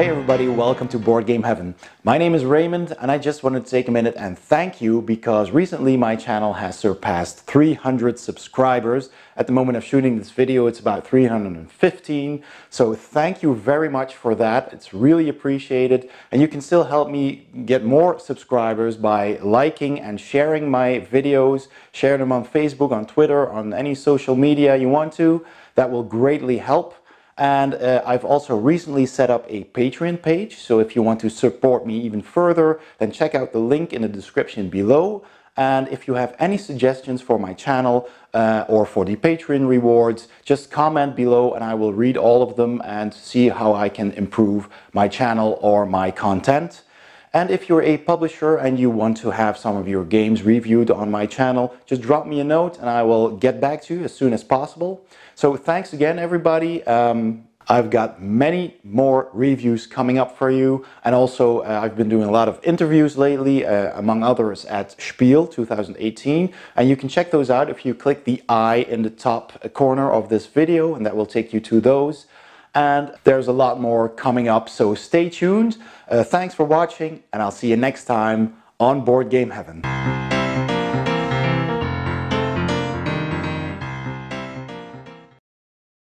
Hey everybody, welcome to Board Game Heaven. My name is Raymond and I just wanted to take a minute and thank you because recently my channel has surpassed 300 subscribers. At the moment of shooting this video, it's about 315. So thank you very much for that. It's really appreciated and you can still help me get more subscribers by liking and sharing my videos. Share them on Facebook, on Twitter, on any social media you want to. That will greatly help. And uh, I've also recently set up a Patreon page. So if you want to support me even further, then check out the link in the description below. And if you have any suggestions for my channel uh, or for the Patreon rewards, just comment below and I will read all of them and see how I can improve my channel or my content. And if you're a publisher and you want to have some of your games reviewed on my channel, just drop me a note and I will get back to you as soon as possible. So thanks again, everybody. Um, I've got many more reviews coming up for you. And also, uh, I've been doing a lot of interviews lately, uh, among others at Spiel 2018. And you can check those out if you click the I in the top corner of this video, and that will take you to those and there's a lot more coming up, so stay tuned. Uh, thanks for watching, and I'll see you next time on Board Game Heaven.